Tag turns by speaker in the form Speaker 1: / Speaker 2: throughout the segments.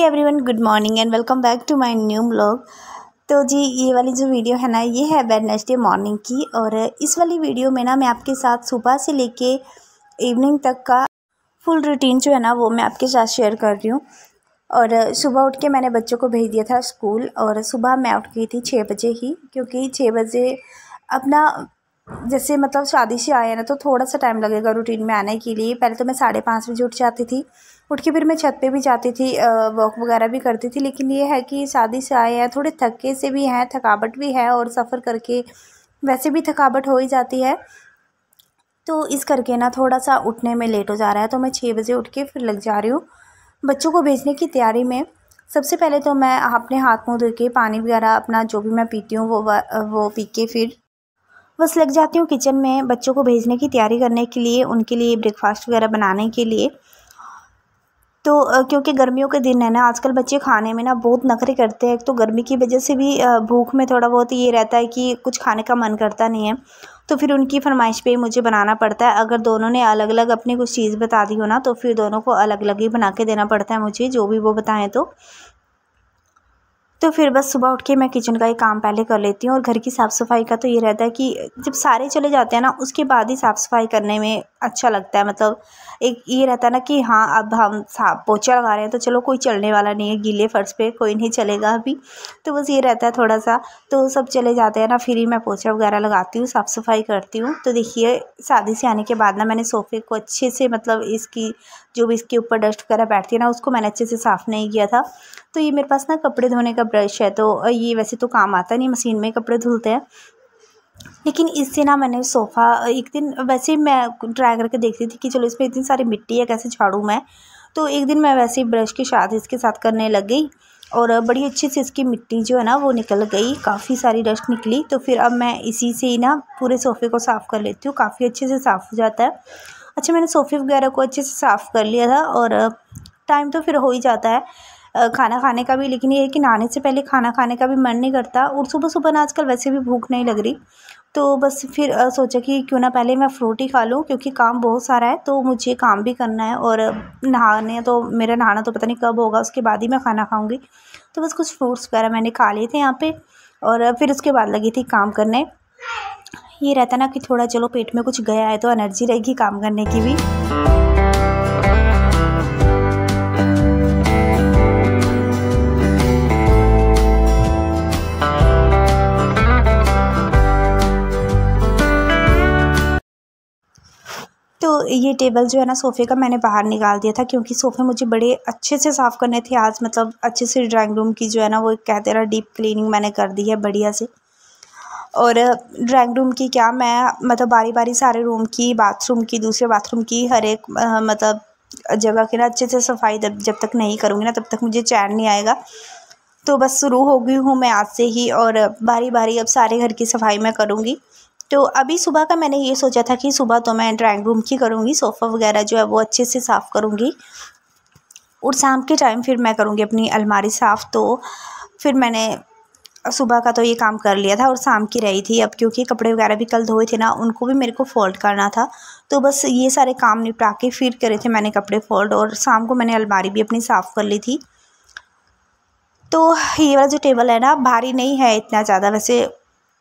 Speaker 1: hey one good morning and welcome back to my new blog तो जी ये वाली जो वीडियो है ना ये है वेडनेसडे मॉर्निंग की और इस वाली वीडियो में ना मैं आपके साथ सुबह से लेके इवनिंग तक का फुल रूटीन जो है ना वो मैं आपके साथ शेयर कर रही हूँ और सुबह उठ के मैंने बच्चों को भेज दिया था स्कूल और सुबह मैं उठ गई थी छः बजे ही क्योंकि छः बजे अपना जैसे मतलब शादी से आया ना तो थोड़ा सा टाइम लगेगा रूटीन में आने के लिए पहले तो मैं साढ़े पाँच बजे उठ जाती थी उठ के फिर मैं छत पे भी जाती थी वॉक वगैरह भी करती थी लेकिन ये है कि शादी से आए हैं थोड़े थके से भी हैं थकावट भी है और सफ़र करके वैसे भी थकावट हो ही जाती है तो इस करके ना थोड़ा सा उठने में लेट हो जा रहा है तो मैं छः बजे उठ के फिर लग जा रही हूँ बच्चों को भेजने की तैयारी में सबसे पहले तो मैं अपने हाथ मुँह धो के पानी वगैरह अपना जो भी मैं पीती हूँ वो वो पी के फिर बस लग जाती हूँ किचन में बच्चों को भेजने की तैयारी करने के लिए उनके लिए ब्रेकफास्ट वगैरह बनाने के लिए तो क्योंकि गर्मियों के दिन है ना आजकल बच्चे खाने में ना बहुत नखरे करते हैं तो गर्मी की वजह से भी भूख में थोड़ा बहुत ये रहता है कि कुछ खाने का मन करता नहीं है तो फिर उनकी फरमाइश पे मुझे बनाना पड़ता है अगर दोनों ने अलग अलग अपनी कुछ चीज़ बता दी हो ना तो फिर दोनों को अलग अलग ही बना के देना पड़ता है मुझे जो भी वो बताएं तो तो फिर बस सुबह उठ के मैं किचन का ही काम पहले कर लेती हूँ और घर की साफ़ सफाई का तो ये रहता है कि जब सारे चले जाते हैं ना उसके बाद ही साफ़ सफाई करने में अच्छा लगता है मतलब एक ये रहता है ना कि हाँ अब हम साफ पोछा लगा रहे हैं तो चलो कोई चलने वाला नहीं है गीले फर्श पे कोई नहीं चलेगा अभी तो बस ये रहता है थोड़ा सा तो सब चले जाते हैं ना फिर ही मैं पोछा वगैरह लगाती हूँ साफ़ सफाई करती हूँ तो देखिए शादी से आने के बाद ना मैंने सोफ़े को अच्छे से मतलब इसकी जो भी इसके ऊपर डस्ट वगैरह बैठती है ना उसको मैंने अच्छे से साफ़ नहीं किया था तो ये मेरे पास ना कपड़े धोने का ब्रश है तो ये वैसे तो काम आता नहीं मशीन में कपड़े धुलते हैं लेकिन इससे ना मैंने सोफ़ा एक दिन वैसे मैं ट्राई करके देखती थी कि चलो इसमें इतनी सारी मिट्टी है कैसे झाड़ू मैं तो एक दिन मैं वैसे ब्रश की शादी इसके साथ करने लग गई और बड़ी अच्छी से इसकी मिट्टी जो है ना वो निकल गई काफ़ी सारी डस्ट निकली तो फिर अब मैं इसी से ही ना पूरे सोफ़े को साफ़ कर लेती हूँ काफ़ी अच्छे से साफ़ हो जाता है अच्छा मैंने सोफ़े वगैरह को अच्छे से साफ़ कर लिया था और टाइम तो फिर हो ही जाता है खाना खाने का भी लेकिन ये है कि नहाने से पहले खाना खाने का भी मन नहीं करता और सुबह सुबह ना आजकल वैसे भी भूख नहीं लग रही तो बस फिर सोचा कि क्यों ना पहले मैं फ्रूट ही खा लूँ क्योंकि काम बहुत सारा है तो मुझे काम भी करना है और नहाने तो मेरा नहाना तो पता नहीं कब होगा उसके बाद ही मैं खाना खाऊँगी तो बस कुछ फ्रूट्स वगैरह मैंने खा लिए थे यहाँ पर और फिर उसके बाद लगी थी काम करने ये रहता ना कि थोड़ा चलो पेट में कुछ गया है तो एनर्जी रहेगी काम करने की भी ये टेबल जो है ना सोफ़े का मैंने बाहर निकाल दिया था क्योंकि सोफ़े मुझे बड़े अच्छे से साफ़ करने थे आज मतलब अच्छे से ड्राइंग रूम की जो है ना वो कहते ना डीप क्लीनिंग मैंने कर दी है बढ़िया से और ड्राइंग रूम की क्या मैं मतलब बारी बारी सारे रूम की बाथरूम की दूसरे बाथरूम की हर एक मतलब जगह की ना अच्छे से सफाई जब तक नहीं करूँगी ना तब तक मुझे चैन नहीं आएगा तो बस शुरू हो गई हूँ मैं आज से ही और बारी बारी अब सारे घर की सफाई मैं करूँगी तो अभी सुबह का मैंने ये सोचा था कि सुबह तो मैं ड्राइंग रूम की करूँगी सोफ़ा वगैरह जो है वो अच्छे से साफ़ करूँगी और शाम के टाइम फिर मैं करूँगी अपनी अलमारी साफ़ तो फिर मैंने सुबह का तो ये काम कर लिया था और शाम की रही थी अब क्योंकि कपड़े वगैरह भी कल धोए थे ना उनको भी मेरे को फोल्ड करना था तो बस ये सारे काम निपटा के फिर करे थे मैंने कपड़े फोल्ड और शाम को मैंने अलमारी भी अपनी साफ़ कर ली थी तो ये वाला जो टेबल है ना भारी नहीं है इतना ज़्यादा वैसे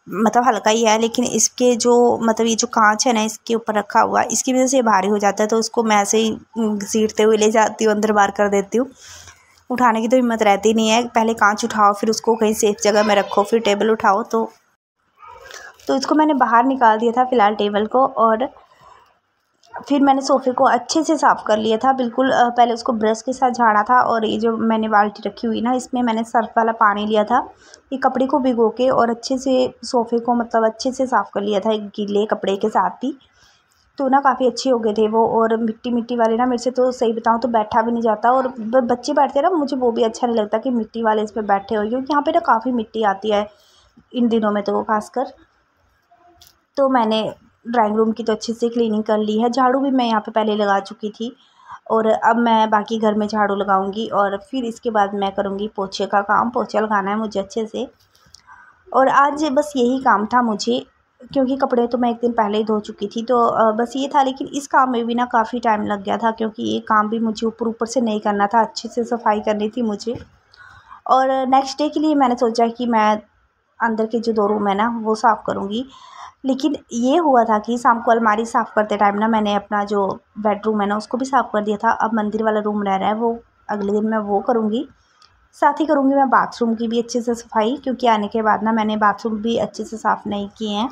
Speaker 1: मतलब हल्का ही है लेकिन इसके जो मतलब ये जो कांच है ना इसके ऊपर रखा हुआ इसकी वजह से भारी हो जाता है तो उसको मैं ऐसे ही घसीटते हुए ले जाती हूँ अंदर बाहर कर देती हूँ उठाने की तो हिम्मत रहती नहीं है पहले कांच उठाओ फिर उसको कहीं सेफ जगह में रखो फिर टेबल उठाओ तो तो इसको मैंने बाहर निकाल दिया था फ़िलहाल टेबल को और फिर मैंने सोफ़े को अच्छे से साफ़ कर लिया था बिल्कुल पहले उसको ब्रश के साथ झाड़ा था और ये जो मैंने बाल्टी रखी हुई ना इसमें मैंने सर्फ़ वाला पानी लिया था ये कपड़े को भिगो के और अच्छे से सोफ़े को मतलब अच्छे से साफ़ कर लिया था एक गीले कपड़े के साथ भी तो ना काफ़ी अच्छे हो गए थे वो और मिट्टी मिट्टी वाले ना मेरे से तो सही बताऊँ तो बैठा भी नहीं जाता और बच्चे बैठते ना मुझे वो भी अच्छा नहीं लगता कि मिट्टी वाले इस पर बैठे हो क्योंकि यहाँ पर ना काफ़ी मिट्टी आती है इन दिनों में तो खासकर तो मैंने ड्राइंग रूम की तो अच्छे से क्लीनिंग कर ली है झाड़ू भी मैं यहाँ पे पहले लगा चुकी थी और अब मैं बाकी घर में झाड़ू लगाऊंगी और फिर इसके बाद मैं करूँगी पोछे का काम पोछा लगाना है मुझे अच्छे से और आज बस यही काम था मुझे क्योंकि कपड़े तो मैं एक दिन पहले ही धो चुकी थी तो बस ये था लेकिन इस काम में भी ना काफ़ी टाइम लग गया था क्योंकि ये काम भी मुझे ऊपर ऊपर से नहीं करना था अच्छे से सफाई करनी थी मुझे और नेक्स्ट डे के लिए मैंने सोचा कि मैं अंदर के जो दो रूम है ना वो साफ़ करूँगी लेकिन ये हुआ था कि शाम को अलमारी साफ़ करते टाइम ना मैंने अपना जो बेडरूम है ना उसको भी साफ़ कर दिया था अब मंदिर वाला रूम रह रहा है वो अगले दिन मैं वो करूँगी साथ ही करूँगी मैं बाथरूम की भी अच्छे से सफाई क्योंकि आने के बाद ना मैंने बाथरूम भी अच्छे से साफ़ नहीं किए हैं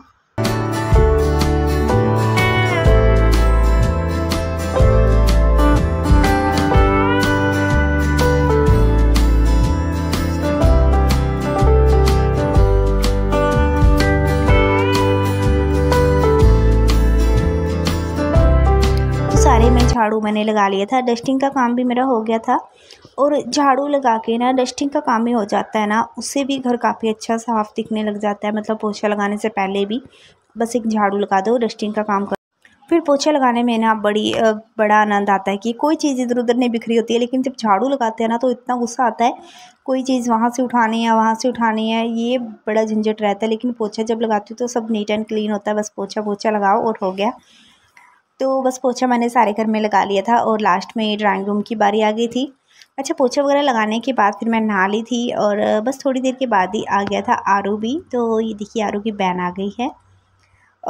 Speaker 1: झाड़ू मैंने लगा लिया था डस्टिंग का काम भी मेरा हो गया था और झाड़ू लगा के ना डस्टिंग का काम ही हो जाता है ना उससे भी घर काफ़ी अच्छा साफ़ दिखने लग जाता है मतलब पोछा लगाने से पहले भी बस एक झाड़ू लगा दो डस्टिंग का काम कर फिर पोछा लगाने में ना बड़ी बड़ा आनंद आता है कि कोई चीज़ इधर उधर नहीं बिखरी होती है लेकिन जब झाड़ू लगाते हैं ना तो इतना गुस्सा आता है कोई चीज़ वहाँ से उठानी है वहाँ से उठानी है ये बड़ा झंझट रहता है लेकिन पोछा जब लगाती हूँ तो सब नीट एंड क्लीन होता है बस पोछा पोछा लगाओ और हो गया तो बस पोछा मैंने सारे घर में लगा लिया था और लास्ट में ड्राइंग रूम की बारी आ गई थी अच्छा पोछा वगैरह लगाने के बाद फिर मैं नहा ली थी और बस थोड़ी देर के बाद ही आ गया था आरू भी तो ये देखिए आरू की बैन आ गई है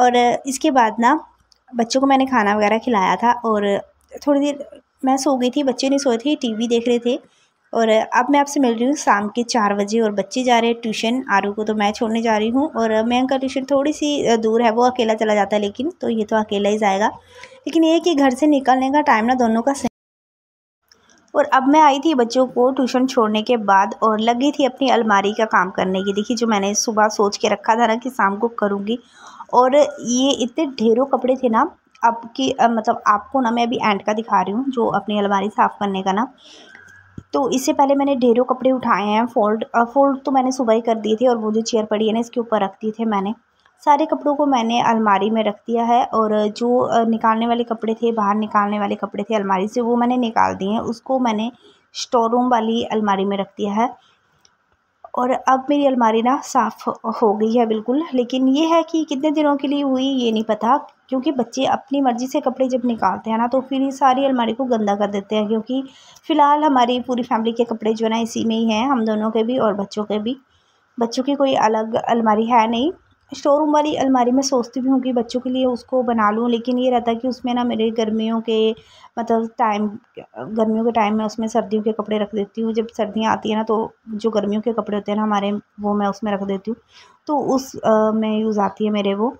Speaker 1: और इसके बाद ना बच्चों को मैंने खाना वगैरह खिलाया था और थोड़ी देर मैं सो गई थी बच्चे नहीं सोए थे टीवी देख रहे थे और अब मैं आपसे मिल रही हूँ शाम के चार बजे और बच्चे जा रहे हैं ट्यूशन आरू को तो मैं छोड़ने जा रही हूँ और मैं का ट्यूशन थोड़ी सी दूर है वो अकेला चला जाता है लेकिन तो ये तो अकेला ही जाएगा लेकिन ये कि घर से निकलने का टाइम ना दोनों का सही और अब मैं आई थी बच्चों को ट्यूशन छोड़ने के बाद और लगी थी अपनी अलमारी का काम करने की देखिए जो मैंने सुबह सोच के रखा था ना कि शाम को करूँगी और ये इतने ढेरों कपड़े थे ना आपकी मतलब आपको ना मैं अभी एंड का दिखा रही हूँ जो अपनी अलमारी साफ़ करने का ना तो इससे पहले मैंने ढेरों कपड़े उठाए हैं फोल्ड फोल्ड तो मैंने सुबह ही कर दिए थे और वो जो चेयर पड़ी है ना इसके ऊपर रख दिए थे मैंने सारे कपड़ों को मैंने अलमारी में रख दिया है और जो निकालने वाले कपड़े थे बाहर निकालने वाले कपड़े थे अलमारी से वो मैंने निकाल दिए हैं उसको मैंने स्टोर रूम वाली अलमारी में रख दिया है और अब मेरी अलमारी ना साफ़ हो गई है बिल्कुल लेकिन ये है कि कितने दिनों के लिए हुई ये नहीं पता क्योंकि बच्चे अपनी मर्ज़ी से कपड़े जब निकालते हैं ना तो फिर सारी अलमारी को गंदा कर देते हैं क्योंकि फ़िलहाल हमारी पूरी फैमिली के कपड़े जो है ना इसी में ही हैं हम दोनों के भी और बच्चों के भी बच्चों की कोई अलग अलमारी है नहीं स्टोर रूम वाली अलमारी मैं सोचती भी हूँ कि बच्चों के लिए उसको बना लूँ लेकिन ये रहता है कि उसमें ना मेरे गर्मियों के मतलब टाइम गर्मियों के टाइम में उसमें सर्दियों के कपड़े रख देती हूँ जब सर्दियाँ आती हैं ना तो जो गर्मियों के कपड़े होते हैं ना हमारे वो मैं उसमें रख देती हूँ तो उस आ, में यूज़ आती है मेरे वो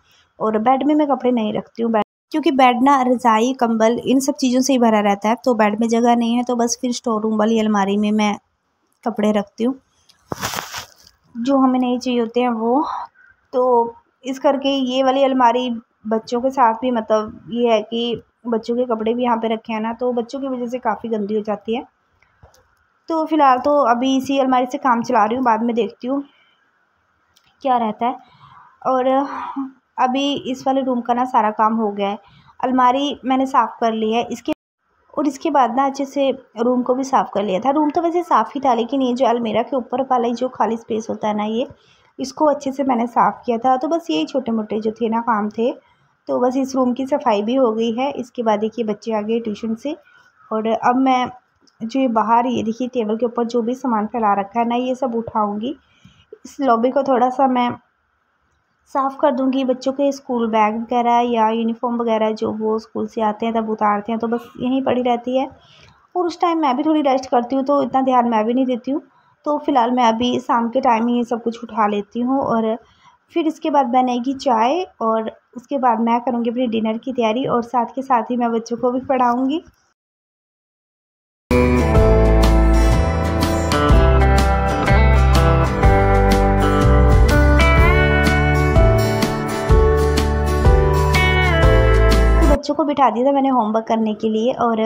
Speaker 1: और बेड में मैं कपड़े नहीं रखती हूँ क्योंकि बेड ना रज़ाई कम्बल इन सब चीज़ों से ही भरा रहता है तो बेड में जगह नहीं है तो बस फिर स्टोर रूम वाली अलमारी में मैं कपड़े रखती हूँ जो हमें नहीं चाहिए होते हैं वो तो इस करके ये वाली अलमारी बच्चों के साथ भी मतलब ये है कि बच्चों के कपड़े भी यहाँ पे रखे हैं ना तो बच्चों की वजह से काफ़ी गंदी हो जाती है तो फ़िलहाल तो अभी इसी अलमारी से काम चला रही हूँ बाद में देखती हूँ क्या रहता है और अभी इस वाले रूम का ना सारा काम हो गया है अलमारी मैंने साफ़ कर ली है इसके और इसके बाद ना अच्छे से रूम को भी साफ़ कर लिया था रूम तो वैसे साफ़ ही था लेकिन ये जो अलमेरा के ऊपर वाला जो खाली स्पेस होता है ना ये इसको अच्छे से मैंने साफ़ किया था तो बस यही छोटे मोटे जो थे ना काम थे तो बस इस रूम की सफाई भी हो गई है इसके बाद देखिए बच्चे आ गए ट्यूशन से और अब मैं जो ये बाहर ये देखिए टेबल के ऊपर जो भी सामान फैला रखा है ना ये सब उठाऊँगी इस लॉबी को थोड़ा सा मैं साफ़ कर दूँगी बच्चों के स्कूल बैग वगैरह या यूनिफॉर्म वगैरह जो वो स्कूल से आते हैं तब उतारते हैं तो बस यहीं पड़ी रहती है और उस टाइम मैं भी थोड़ी रेस्ट करती हूँ तो इतना ध्यान मैं भी नहीं देती हूँ तो फ़िलहाल मैं अभी शाम के टाइम ही सब कुछ उठा लेती हूँ और फिर इसके बाद बनेगी चाय और उसके बाद मैं करूँगी अपनी डिनर की तैयारी और साथ के साथ ही मैं बच्चों को भी पढ़ाऊँगी बच्चों को बिठा दिया था मैंने होमवर्क करने के लिए और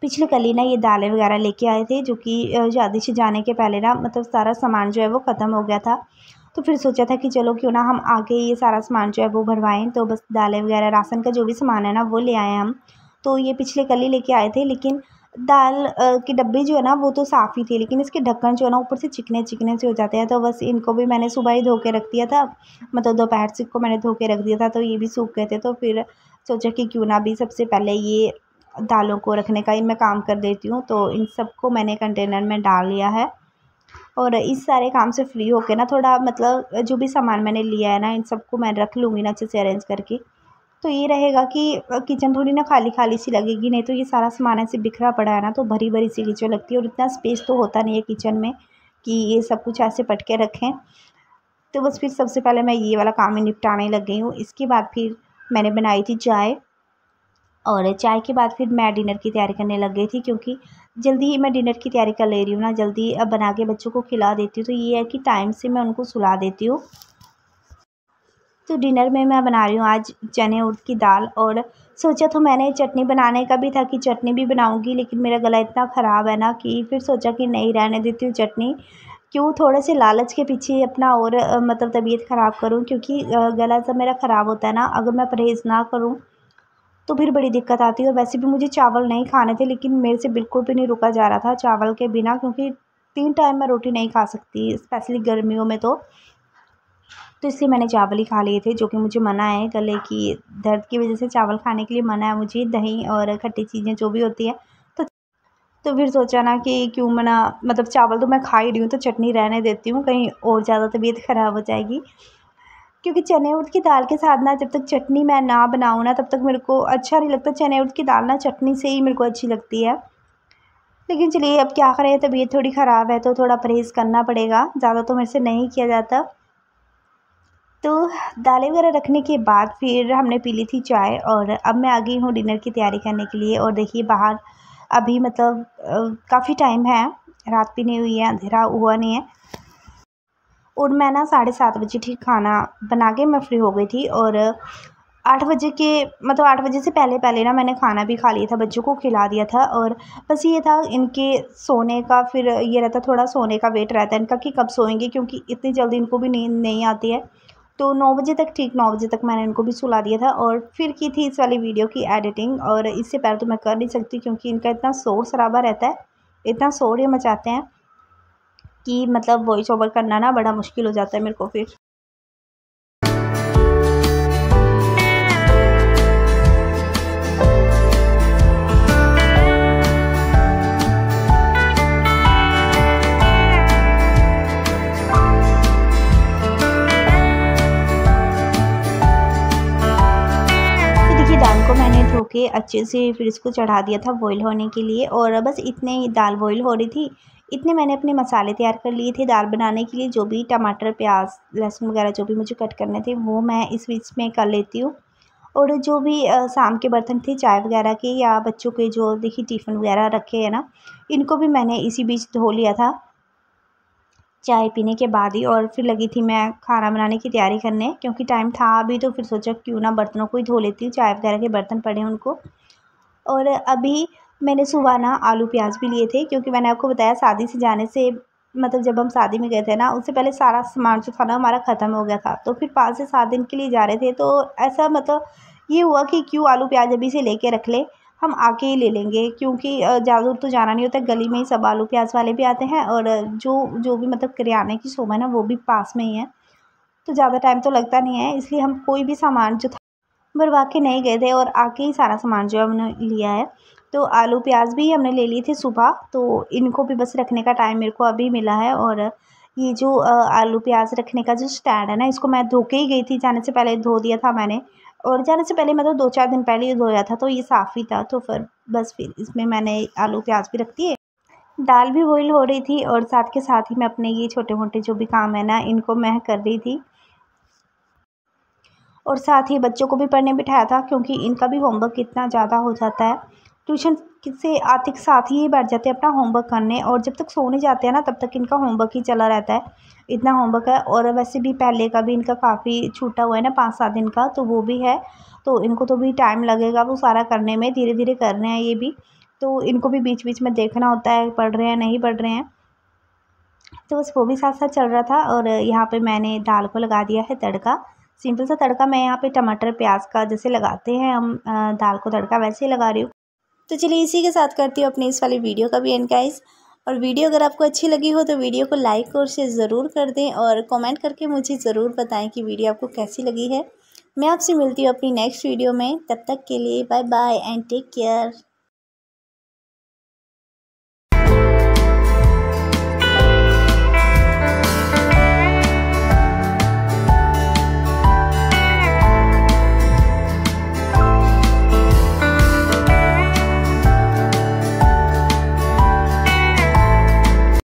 Speaker 1: पिछले कल ही ना ये दालें वगैरह लेके आए थे जो कि शादी से जाने के पहले ना मतलब सारा सामान जो है वो ख़त्म हो गया था तो फिर सोचा था कि चलो क्यों ना हम आगे ये सारा सामान जो है वो भरवाएं तो बस दालें वगैरह राशन का जो भी सामान है ना वो ले आए हम तो ये पिछले कल ही लेके आए थे लेकिन दाल के डब्बे जो है ना वो तो साफ़ ही थे लेकिन इसके ढक्कन जो है ना ऊपर से चिकने चिकने से हो जाते हैं तो बस इनको भी मैंने सुबह ही धो के रख दिया था मतलब दोपहर से को मैंने धो के रख दिया था तो ये भी सूख गए थे तो फिर सोचा कि क्यों ना भी सबसे पहले ये दालों को रखने का ही मैं काम कर देती हूँ तो इन सबको मैंने कंटेनर में डाल लिया है और इस सारे काम से फ्री होके ना थोड़ा मतलब जो भी सामान मैंने लिया है ना इन सबको मैं रख लूँगी ना अच्छे से अरेंज करके तो ये रहेगा कि किचन थोड़ी ना खाली खाली सी लगेगी नहीं तो ये सारा सामान ऐसे बिखरा पड़ा है ना तो भरी भरी सी किचन लगती है और इतना स्पेस तो होता नहीं है किचन में कि ये सब कुछ ऐसे पटके रखें तो बस फिर सबसे पहले मैं ये वाला काम ही निपटाने लग गई हूँ इसके बाद फिर मैंने बनाई थी चाय और चाय के बाद फिर मैं डिनर की तैयारी करने लग गई थी क्योंकि जल्दी ही मैं डिनर की तैयारी कर ले रही हूँ ना जल्दी अब बना के बच्चों को खिला देती हूँ तो ये है कि टाइम से मैं उनको सुला देती हूँ तो डिनर में मैं बना रही हूँ आज चने उड़द की दाल और सोचा तो मैंने चटनी बनाने का भी था कि चटनी भी बनाऊँगी लेकिन मेरा गला इतना ख़राब है ना कि फिर सोचा कि नहीं रहने देती हूँ चटनी क्यों थोड़े से लालच के पीछे अपना और मतलब तबीयत ख़राब करूँ क्योंकि गला सब मेरा ख़राब होता है ना अगर मैं परहेज़ ना करूँ तो फिर बड़ी दिक्कत आती है और वैसे भी मुझे चावल नहीं खाने थे लेकिन मेरे से बिल्कुल भी नहीं रुका जा रहा था चावल के बिना क्योंकि तीन टाइम मैं रोटी नहीं खा सकती स्पेशली गर्मियों में तो तो इसलिए मैंने चावल ही खा लिए थे जो कि मुझे मना है गले की दर्द की वजह से चावल खाने के लिए मना है मुझे दही और खट्टी चीज़ें जो भी होती है तो तो फिर सोचा ना कि क्यों मना मतलब चावल तो मैं खा ही रही हूँ तो चटनी रहने देती हूँ कहीं और ज़्यादा तबीयत ख़राब हो जाएगी क्योंकि चने उड़द की दाल के साथ ना जब तक चटनी मैं ना बनाऊँ ना तब तक मेरे को अच्छा नहीं लगता चने उड़द की दाल ना चटनी से ही मेरे को अच्छी लगती है लेकिन चलिए अब क्या करें तबीयत थोड़ी ख़राब है तो थोड़ा परहेज़ करना पड़ेगा ज़्यादा तो मेरे से नहीं किया जाता तो दालें वगैरह रखने के बाद फिर हमने पी ली थी चाय और अब मैं आ गई हूँ डिनर की तैयारी करने के लिए और देखिए बाहर अभी मतलब काफ़ी टाइम है रात भी नहीं हुई है अंधेरा हुआ नहीं है और मैं ना साढ़े सात बजे ठीक खाना बना के मैं फ्री हो गई थी और आठ बजे के मतलब आठ बजे से पहले पहले ना मैंने खाना भी खा लिया था बच्चों को खिला दिया था और बस ये था इनके सोने का फिर ये रहता थोड़ा सोने का वेट रहता है इनका कि कब सोएंगे क्योंकि इतनी जल्दी इनको भी नींद नहीं आती है तो नौ बजे तक ठीक नौ बजे तक मैंने इनको भी सुला दिया था और फिर की थी इस वाली वीडियो की एडिटिंग और इससे पहले तो मैं कर नहीं सकती क्योंकि इनका इतना शोर शराबा रहता है इतना शोर ये मचाते हैं कि मतलब वॉइस ओवर करना ना बड़ा मुश्किल हो जाता है मेरे को फिर तो को मैंने के अच्छे से फिर इसको चढ़ा दिया था बॉईल होने के लिए और बस इतने ही दाल बॉईल हो रही थी इतने मैंने अपने मसाले तैयार कर लिए थे दाल बनाने के लिए जो भी टमाटर प्याज लहसुन वगैरह जो भी मुझे कट करने थे वो मैं इस बीच में कर लेती हूँ और जो भी शाम के बर्तन थे चाय वगैरह के या बच्चों के जो देखिए टिफ़िन वगैरह रखे हैं ना इनको भी मैंने इसी बीच धो लिया था चाय पीने के बाद ही और फिर लगी थी मैं खाना बनाने की तैयारी करने क्योंकि टाइम था अभी तो फिर सोचा क्यों ना बर्तनों को ही धो लेती हूँ चाय वगैरह के बर्तन पड़े उनको और अभी मैंने सुबह ना आलू प्याज भी लिए थे क्योंकि मैंने आपको बताया शादी से जाने से मतलब जब हम शादी में गए थे ना उससे पहले सारा सामान जो था ना हमारा ख़त्म हो गया था तो फिर पाँच से सात दिन के लिए जा रहे थे तो ऐसा मतलब ये हुआ कि क्यों आलू प्याज अभी से लेके रख ले हम आके ही ले लेंगे क्योंकि ज़्यादा तो जाना नहीं होता गली में ही सब आलू प्याज वाले भी आते हैं और जो जो भी मतलब किराने की शोभा है ना वो भी पास में ही है तो ज़्यादा टाइम तो लगता नहीं है इसलिए हम कोई भी सामान जो था बरवा के नहीं गए थे और आके ही सारा सामान जो है हमने लिया है तो आलू प्याज भी हमने ले लिए थे सुबह तो इनको भी बस रखने का टाइम मेरे को अभी मिला है और ये जो आलू प्याज रखने का जो स्टैंड है ना इसको मैं धो के ही गई थी जाने से पहले धो दिया था मैंने और जाने से पहले मतलब दो चार दिन पहले ही धोया था तो ये साफ़ ही था तो फिर बस फिर इसमें मैंने आलू प्याज भी रख दिए दाल भी बॉइल हो रही थी और साथ के साथ ही मैं अपने ये छोटे मोटे जो भी काम है ना इनको मैं कर रही थी और साथ ही बच्चों को भी पढ़ने बिठाया था क्योंकि इनका भी होमवर्क इतना ज़्यादा हो जाता है ट्यूशन से आते साथ ही बैठ जाते हैं अपना होमवर्क करने और जब तक सोने जाते हैं ना तब तक इनका होमवर्क ही चला रहता है इतना होमवर्क है और वैसे भी पहले का भी इनका काफ़ी छूटा हुआ है ना पाँच सात दिन का तो वो भी है तो इनको तो भी टाइम लगेगा वो सारा करने में धीरे धीरे कर रहे हैं ये भी तो इनको भी बीच बीच में देखना होता है पढ़ रहे हैं नहीं पढ़ रहे हैं तो बस वो भी साथ साथ चल रहा था और यहाँ पे मैंने दाल को लगा दिया है तड़का सिंपल सा तड़का मैं यहाँ पे टमाटर प्याज का जैसे लगाते हैं हम दाल को तड़का वैसे ही लगा रही हूँ तो चलिए इसी के साथ करती हूँ अपने इस वाली वीडियो का भी एंड गाइस और वीडियो अगर आपको अच्छी लगी हो तो वीडियो को लाइक और शेयर ज़रूर कर दें और कमेंट करके मुझे ज़रूर बताएं कि वीडियो आपको कैसी लगी है मैं आपसे मिलती हूँ अपनी नेक्स्ट वीडियो में तब तक के लिए bye bye and take care